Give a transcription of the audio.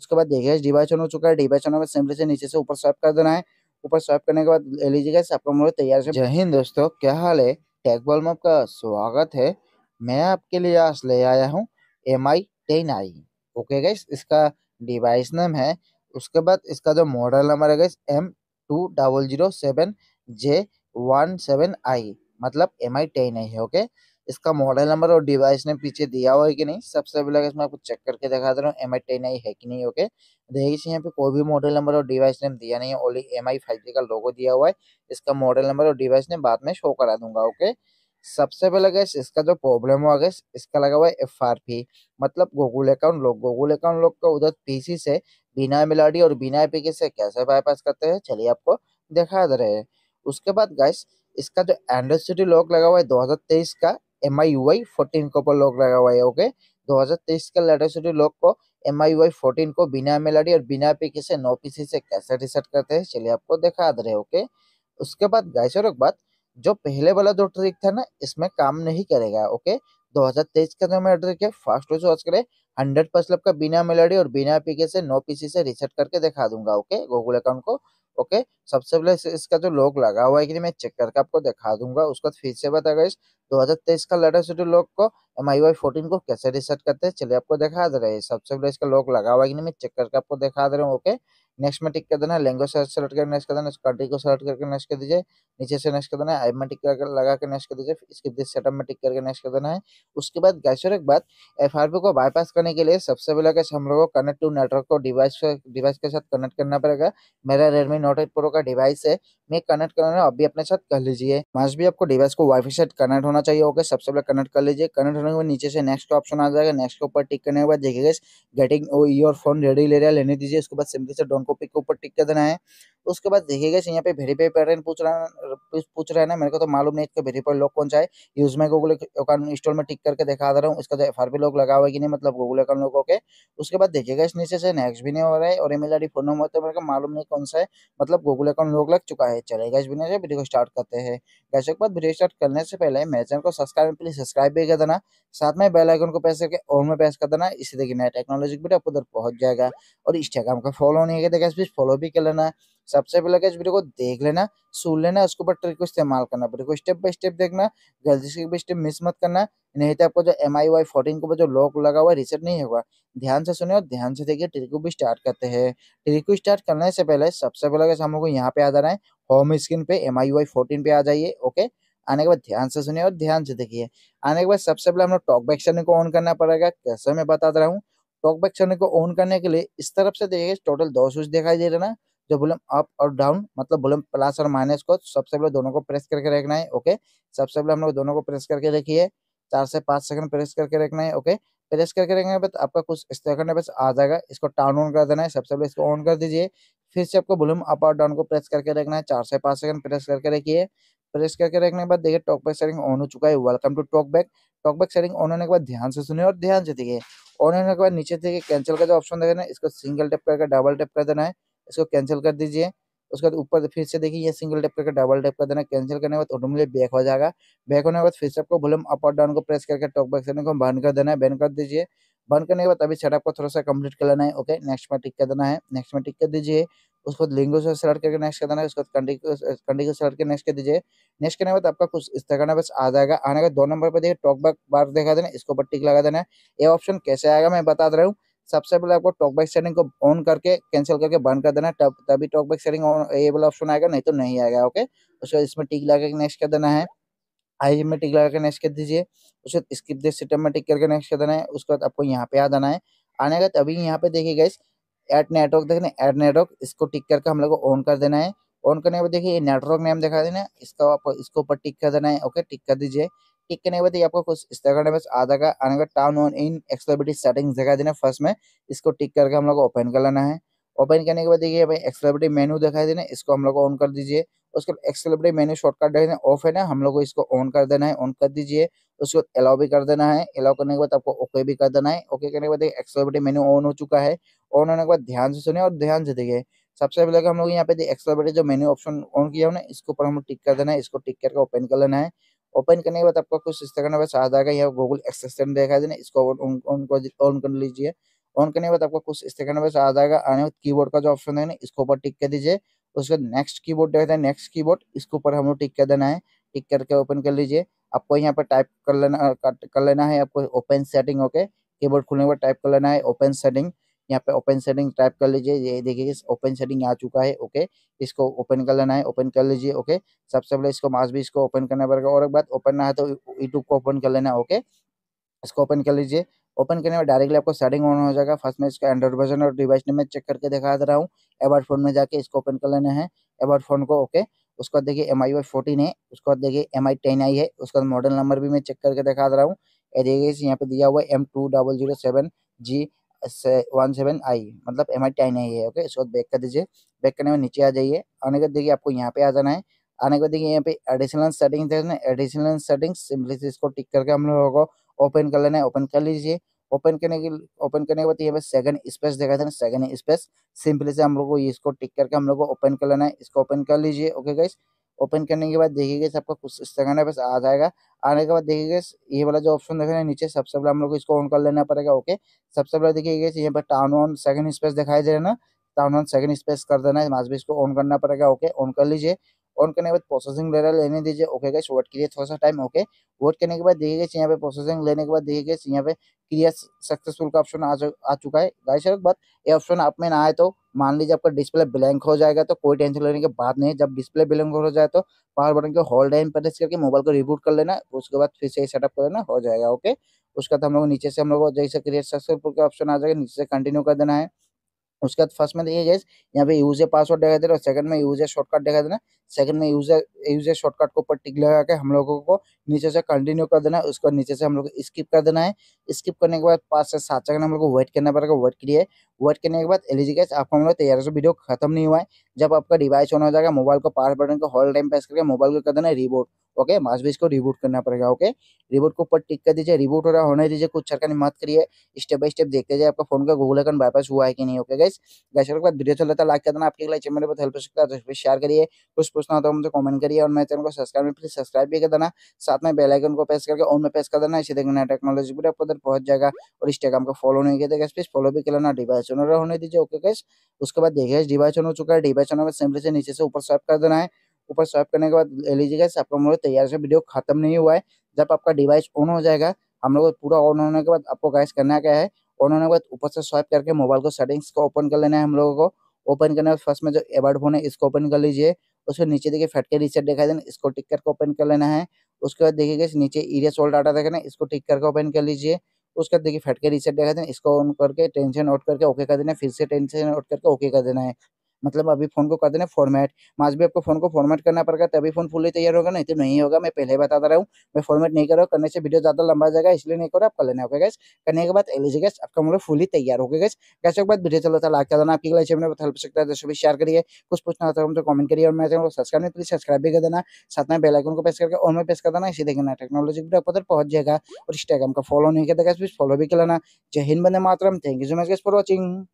उसके बाद देखिए डिवाइचन हो चुका है डिवाइचन में सिंपली से नीचे से ऊपर स्वाइप कर देना है ऊपर स्वाइप करने के बाद ले लीजिएगा आपका मोबाइल तैयार है जय हिंद दोस्तों क्या हाल है बॉल में आपका स्वागत है मैं आपके लिए आज ले आया हूँ M I ten I okay guys इसका डिवाइस नेम है उसके बाद इसका जो मॉडल नंबर है guys M two double zero seven J one seven I मतलब एम आई टेन आई है ओके इसका मॉडल नंबर और डिवाइस ने पीछे दिया हुआ है कि नहीं सबसे पहले अगर इसमें आपको चेक करके दिखा दे रहा हूँ एम आई टेन आई है कि नहीं ओके देखिए यहाँ पे कोई भी मॉडल नंबर और डिवाइस नेम दिया नहीं है only M I five G का लोगो दिया हुआ है इसका मॉडल नंबर और डिवाइस ने बाद में शो करा दूंगा ओके सबसे पहले गैस इसका जो प्रॉब्लम हुआ गैस इसका लगा हुआ है एफ आर पी मतलब Google account lock Google account lock का उधर पीसी से बिना मिलाडी और बिना पीके से कैसे बाईपास करते हैं चलिए आपको दिखा दे रहे हैं उसके बाद गैस इसका जो एंड्रॉइड सिटी लॉक लगा हुआ है 2023 का एम आई वाई फोर्टीन के ऊपर लॉक लगा हुआ है ओके 2023 के लेटेस्ट लॉक को एम आई वाई फोर्टीन को बिना एम और बिना पीके से नौ पीसी से कैसे रिसेट करते हैं चलिए आपको दिखा दे रहे ओके उसके बाद गाइस और एक बात जो पहले वाला दो ट्रिक था ना इसमें काम नहीं करेगा ओके 2023 का जो मेरा ट्रिक है फास्ट वॉच वॉच करें हंड्रेड परसेंट का बिना मेलोडी और बिना पीके से नौ पीसी से रिसेट करके दिखा दूंगा ओके गूगल अकाउंट को ओके सबसे पहले इसका जो लॉक लगा हुआ है कि मैं चेक करके आपको दिखा दूंगा उसको फिर से बताएगा इस 2023 का लेटेस्ट शेड्यूल लॉक को एम आई वाई फोर्टीन को कैसे रिसेट करते हैं चलिए आपको दिखा दे रहे हैं सबसे पहले इसका लॉक लगा हुआ है कि नहीं मैं चेक करके आपको दिखा दे रहा हूँ ओके नेक्स्ट में टिक कर देना लैंग्वेज सेलेक्ट करके नेक्स्ट कर देना कंट्री को सेलेक्ट करके नेक्स्ट कर दीजिए नीचे से नेक्स्ट कर देना है आई में टिक कर लगा के नेक्स्ट कर दीजिए इसके दिस सेटअप में टिक करके नेक्स्ट कर देना है उसके बाद गैसर एक बात एफ को बाईपास करने के लिए सबसे पहले कैसे हम लोगों को कनेक्ट टू नेटवर्क को डिवाइस डिवाइस के साथ कनेक्ट करना पड़ेगा मेरा रेडमी नोट एट प्रो का डिवाइस है मैं कनेक्ट करना आप अभी अपने साथ कर लीजिए मास्ट भी आपको डिवाइस को वाईफाई से कनेक्ट होना चाहिए ओके सबसे पहले कनेक्ट कर लीजिए कनेक्ट होने के बाद नीचे से नेक्स्ट ऑप्शन आ जाएगा नेक्स्ट के ऊपर टिक करने के बाद देखिएगा गेटिंग योर फोन रेडी ले रहा लेने दीजिए उसके बाद सिंपली से डोन कॉपी के ऊपर टिक कर देना है उसके बाद देखिएगा यहाँ पे वेरीफाई पैटर्न पूछ रहा है पूछ रहा है ना मेरे को तो मालूम नहीं इसका वेरीफाई लॉक कौन सा है यूज में गूगल अकाउंट इंस्टॉल में टिक करके दिखा दे रहा हूँ इसका जो एफ लॉक लगा हुआ है कि नहीं मतलब गूगल अकाउंट लॉक ओके उसके बाद देखिएगा इस नीचे से नेक्स्ट भी नहीं हो रहा है और ईमेल आई फोन नंबर तो मेरे को मालूम नहीं कौन सा है मतलब गूगल अकाउंट लॉक लग चुका है चलेगा इस बिना से वीडियो को स्टार्ट करते हैं कैसे के बाद वीडियो स्टार्ट करने से पहले मेरे चैनल को सब्सक्राइब प्लीज सब्सक्राइब भी कर देना साथ में बेल आइकन को प्रेस करके और में प्रेस कर देना इसी देखिए नया टेक्नोलॉजी वीडियो आपको उधर पहुंच जाएगा और इंस्टाग्राम का फॉलो नहीं है देखा प्लीज फॉलो भी कर लेना सबसे पहले इस वीडियो को देख लेना सुन लेना उसके ऊपर ट्रिक को इस्तेमाल करना वीडियो को स्टेप बाय स्टेप देखना गलती से भी स्टेप मिस मत करना नहीं तो आपको जो एम आई वाई फोर्टीन के ऊपर जो लॉक लगा हुआ है रिसेट नहीं होगा ध्यान से सुने और ध्यान से देखिए ट्रिक को भी स्टार्ट करते हैं ट्रिक को स्टार्ट करने से पहले सबसे पहले हम लोग यहाँ पे आ जाना है होम स्क्रीन पे एम आई वाई फोर्टीन पे आ जाइए ओके आने के बाद ध्यान से सुनिए और ध्यान से देखिए आने के बाद सबसे पहले हम लोग टॉक बैक शर्निंग को ऑन करना पड़ेगा कैसे मैं बता रहा हूँ टॉक बैक शर्निंग को ऑन करने के लिए इस तरफ से देखिए टोटल दो स्विच दिखाई दे रहा है जो वॉल्यूम अप और डाउन मतलब वॉल्यूम प्लस और माइनस को सबसे पहले दोनों को प्रेस करके रखना है ओके सबसे पहले हम लोग दोनों को प्रेस करके देखिए चार से पाँच सेकंड प्रेस करके रखना है ओके प्रेस करके रखने के बाद आपका कुछ तरह बस आ जाएगा इसको टाउन ऑन कर देना है सबसे पहले इसको ऑन कर दीजिए फिर से आपको वॉल्यूम अप और डाउन को प्रेस करके रखना है चार से पाँच सेकंड प्रेस करके रखिए प्रेस करके रखने के बाद देखिए टॉक बैक सेटिंग ऑन हो चुका है welcome to talk back talk back setting on होने के बाद ध्यान से सुनिए और ध्यान से देखिए ऑन होने के बाद नीचे देखिए कैंसिल का जो ऑप्शन देखना है इसको सिंगल टैप करके डबल टैप कर देना है इसको कैंसिल कर दीजिए उसके बाद ऊपर फिर से देखिए ये सिंगल टैप करके डबल टैप कर देना कैंसिल करने के बाद ऑटोमेटिक बैक हो जाएगा बैक होने के बाद फिर से आपको वॉल्यूम अप और डाउन को प्रेस करके टॉक बैक सेटिंग को बंद कर देना है बैन कर दीजिए बंद करने के बाद अभी सेटअप को थोड़ा सा कंप्लीट कर लेना है ओके नेक्स्ट में टिक कर देना है नेक्स्ट में टिक कर दीजिए उसको लिंगो से सेलेक्ट करके नेक्स्ट कर देना है उसको कंडी कंडी को सेलेक्ट करके नेक्स्ट कर दीजिए नेक्स्ट करने के बाद आपका कुछ इस तरह का बस आ जाएगा आने का दो नंबर पर देखिए टॉक बैक बार देखा देना इसको ऊपर टिक लगा देना है ये ऑप्शन कैसे आएगा मैं बता दे रहा हूँ सबसे पहले आपको टॉक बैक सेटिंग को ऑन करके कैंसिल करके बंद कर देना है तब तभी टॉक बैक सेटिंग ये वाला ऑप्शन आएगा नहीं तो नहीं आएगा ओके उसके बाद इसमें टिक लगा के नेक्स्ट कर देना है आई में टिक लगा के नेक्स्ट कर दीजिए उसके बाद स्किप दिस सिस्टम में टिक करके नेक्स्ट कर देना है उसके बाद आपको यहाँ पे आ जाना है आने का तभी यहाँ पे देखिए गाइस एड नेटवर्क देखने एड नेटवर्क इसको टिक करके हम लोग को ऑन कर देना है ऑन करने के बाद देखिए ये नेटवर्क नेम दिखा देना है इसका आपको इसके ऊपर टिक कर देना है ओके टिक कर दीजिए क्लिक करने के बाद आपको कुछ इस तरह का आ जाएगा आने का turn on in accessibility settings दिखा देना फर्स्ट में इसको टिक करके हम लोग ओपन कर लेना है ओपन करने के बाद देखिए भाई एक्सलेबिलिटी मेन्यू दिखाई देना इसको हम लोग ऑन कर दीजिए उसके बाद एक्सलेबिलिटी मेन्यू शॉर्टकट देखने ऑफ है ना हम लोग को इसको ऑन कर देना है ऑन कर दीजिए उसके बाद अलाउ भी कर देना है अलाउ करने के बाद आपको ओके भी कर देना है ओके करने के बाद एक्सलेबिलिटी मेन्यू ऑन हो चुका है ऑन होने के बाद ध्यान से सुने और ध्यान से देखिए सबसे पहले हम लोग यहाँ पे एक्सलेबिलिटी जो मेन्यू ऑप्शन ऑन किया है ना इसके ऊपर हम टिक कर देना है इसको टिक करके ओपन कर लेना है ओपन करने के बाद आपका कुछ इस तरह बस आ जाएगा यहाँ गूगल एक्सिस्टेंट देखा देना इसको ऑन ऑन कर लीजिए ऑन करने के बाद आपका कुछ इस तरह बस आ जाएगा आने की बोर्ड का जो ऑप्शन है ना इसके ऊपर टिक कर दीजिए उसके बाद नेक्स्ट की देखते हैं नेक्स्ट बोर्ड इसके ऊपर हम लोग टिक कर देना है टिक करके ओपन कर लीजिए आपको यहाँ पर टाइप कर लेना कर लेना है आपको ओपन सेटिंग ओके बोर्ड खुलने के बाद टाइप कर लेना है ओपन सेटिंग यहाँ पे ओपन सेटिंग टाइप कर लीजिए ये देखिए ओपन सेटिंग आ चुका है ओके इसको ओपन कर लेना है ओपन कर लीजिए ओके सबसे पहले इसको मास्क भी इसको ओपन करना पड़ेगा और एक बात ओपन ना है तो यूट्यूब को ओपन कर लेना ओके इसको ओपन कर लीजिए ओपन करने में डायरेक्टली आपको सेटिंग ऑन हो जाएगा फर्स्ट में इसका एंड्रॉइड वर्जन और डिवाइस ने मैं चेक करके दिखा दे रहा हूँ एबाउट फोन में जाके इसको ओपन कर लेना है एबाउट फोन को ओके उसके बाद देखिए एम आई वाई फोर्टीन है उसके बाद देखिए एम आई टेन आई है उसके बाद मॉडल नंबर भी मैं चेक करके दिखा दे रहा हूँ यहाँ पे दिया हुआ है M two double zero seven G one seven I मतलब एम आई टी आई है ओके इसको बैक कर दीजिए बैक करने में नीचे आ जाइए आने के बाद देखिए आपको यहाँ पे आ जाना है आने के बाद देखिए यहाँ पे एडिशनल सेटिंग्स है एडिशनल सेटिंग सिंपली इसको टिक करके हम लोगों को ओपन कर लेना है ओपन कर लीजिए ओपन करने के ओपन करने के बाद यहाँ पे सेकंड स्पेस देखा था ना सेकंड स्पेस सिंपली से हम लोग को इसको टिक करके हम लोग को ओपन कर लेना है इसको ओपन कर लीजिए ओके गाइस ओपन करने के बाद देखिएगा आपका कुछ इस तरह बस आ जाएगा आने के बाद देखिएगा ये वाला जो ऑप्शन देख रहे हैं नीचे सबसे पहले हम लोग इसको ऑन कर लेना पड़ेगा ओके सबसे पहले देखिएगा यहाँ पर टाउन ऑन सेकंड स्पेस दिखाई दे रहा है ना टाउन ऑन सेकंड स्पेस कर देना है मास्क भी इसको ऑन करना पड़ेगा ओके ऑन कर लीजिए ऑन करने के बाद प्रोसेसिंग लेवल लेने दीजिए ओके गैस वेट लिए थोड़ा सा टाइम ओके वेट करने के बाद देखिए गैस यहाँ पे प्रोसेसिंग लेने के बाद देखिए गैस यहाँ पे क्लियर सक्सेसफुल का ऑप्शन आ चुका है गाइस एक बात ये ऑप्शन आप में ना आए तो मान लीजिए आपका डिस्प्ले ब्लैंक हो जाएगा तो कोई टेंशन लेने के बाद नहीं जब डिस्प्ले ब्लैंक हो जाए तो पावर बटन को होल्ड एंड प्रेस करके मोबाइल को रिबूट कर लेना उसके बाद फिर से सेटअप कर लेना हो जाएगा ओके उसका तो हम लोग नीचे से हम लोग जैसे क्रिएट सक्सेसफुल का ऑप्शन आ जाएगा नीचे से कंटिन्यू कर देना है उसके बाद फर्स्ट में देखिए तो गैस यहाँ पे यूजर पासवर्ड दिखा दे रहा है सेकंड में यूजर शॉर्टकट दिखा देना सेकंड में यूजर यूजर शॉर्टकट के ऊपर टिक लगा के हम लोगों को नीचे से कंटिन्यू कर देना है उसको नीचे से हम लोग स्किप कर देना है स्किप करने के बाद पाँच से सात सेकंड हम लोग को वेट करना पड़ेगा वेट करिए वेट करने के बाद एलिजी गैस आपको हम लोग तैयार से वीडियो खत्म नहीं हुआ है जब आपका डिवाइस ऑन हो जाएगा मोबाइल को पावर बटन को हॉल टाइम प्रेस करके मोबाइल को कर देना है रिबोट ओके मास्क भी इसको रिबोट करना पड़ेगा ओके रिबोट को ऊपर टिक कर दीजिए रिबोट हो रहा होने दीजिए कुछ सरकार मत करिए स्टेप बाय स्टेप देखते जाए आपका फोन का गूगल अकाउंट बाईपास हुआ है कि नहीं ओके गैस गैस के बाद वीडियो चलता लाइक कर देना आपके लिए चैनल पर हेल्प हो सकता है तो शेयर करिए कुछ पूछना होता तो है मुझे कॉमेंट करिए और मेरे चैनल को सब्सक्राइब प्लीज सब्सक्राइब भी कर देना साथ साथ में बेलाइकन को प्रेस करके ऑन में प्रेस कर देना इसे देखना नया टेक्नोलॉजी पूरे आपको उधर पहुंच जाएगा और इंस्टाग्राम को फॉलो नहीं किया गया फॉलो तो भी कर लेना डिवाइस ऑनर होने दीजिए ओके गैस उसके बाद देखिए डिवाइस ऑन हो चुका है डिवाइस ऑनर में सिंपली से नीचे से ऊपर स्वाइप कर देना है ऊपर स्वाइप करने के बाद ले लीजिएगा आपका मोबाइल तैयार से वीडियो खत्म नहीं हुआ है जब आपका डिवाइस ऑन हो जाएगा हम लोग पूरा ऑन होने के बाद आपको गैस करना क्या है ऑन होने के बाद ऊपर से स्वाइप करके मोबाइल को सेटिंग्स को ओपन कर लेना है हम लोगों को ओपन करने के बाद फर्स्ट में जो एबार्ड फोन है इसको ओपन कर लीजिए उसके नीचे देखिए फैट के रिसेट दिखाई देना इसको टिक करके ओपन कर लेना है उसके बाद देखिए गाइस नीचे इरेस ऑल डाटा देखना इसको टिक करके ओपन कर लीजिए उसके बाद देखिए फटके के रिसेट देखा देना इसको ऑन करके टेंशन आउट करके ओके कर देना फिर से टेंशन आउट करके ओके कर देना है मतलब अभी फोन को कर देना फॉर्मेट माज भी आपको फोन को फॉर्मेट करना पड़ेगा तभी फोन फुल्ली तैयार होगा नहीं तो नहीं होगा मैं पहले बता रहा हूँ मैं फॉर्मेट नहीं कर रहा करने से वीडियो ज्यादा लंबा जाएगा इसलिए नहीं करो आप कर लेना होगा गैस करने के बाद एलिजी गैस आपका मतलब फुली तैयार होगा गैस गैस के बाद वीडियो चलता लाख जाना आपकी गलत में हेल्प सकता है सभी शेयर करिए कुछ पूछना होता है तो कमेंट करिए और मैं सब्सक्राइब नहीं प्लीज सब्सक्राइब भी कर देना साथ में बेलाइकन को प्रेस करके और मैं प्रेस कर देना इसी देखना टेक्नोलॉजी भी आपको पहुंच जाएगा और इंस्टाग्राम का फॉलो नहीं करता गैस प्लीज फॉलो भी कर लेना जय हिंद बंदे मातरम thank you so much guys for watching